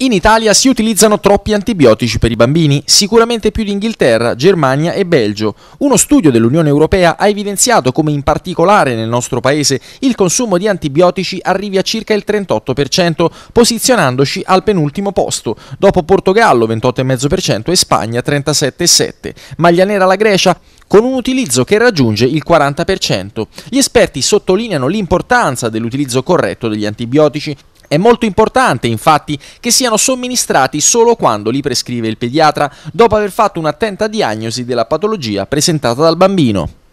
In Italia si utilizzano troppi antibiotici per i bambini, sicuramente più di Inghilterra, Germania e Belgio. Uno studio dell'Unione Europea ha evidenziato come in particolare nel nostro paese il consumo di antibiotici arrivi a circa il 38%, posizionandoci al penultimo posto, dopo Portogallo 28,5% e Spagna 37,7%. Maglia nera la Grecia? con un utilizzo che raggiunge il 40%. Gli esperti sottolineano l'importanza dell'utilizzo corretto degli antibiotici è molto importante infatti che siano somministrati solo quando li prescrive il pediatra, dopo aver fatto un'attenta diagnosi della patologia presentata dal bambino.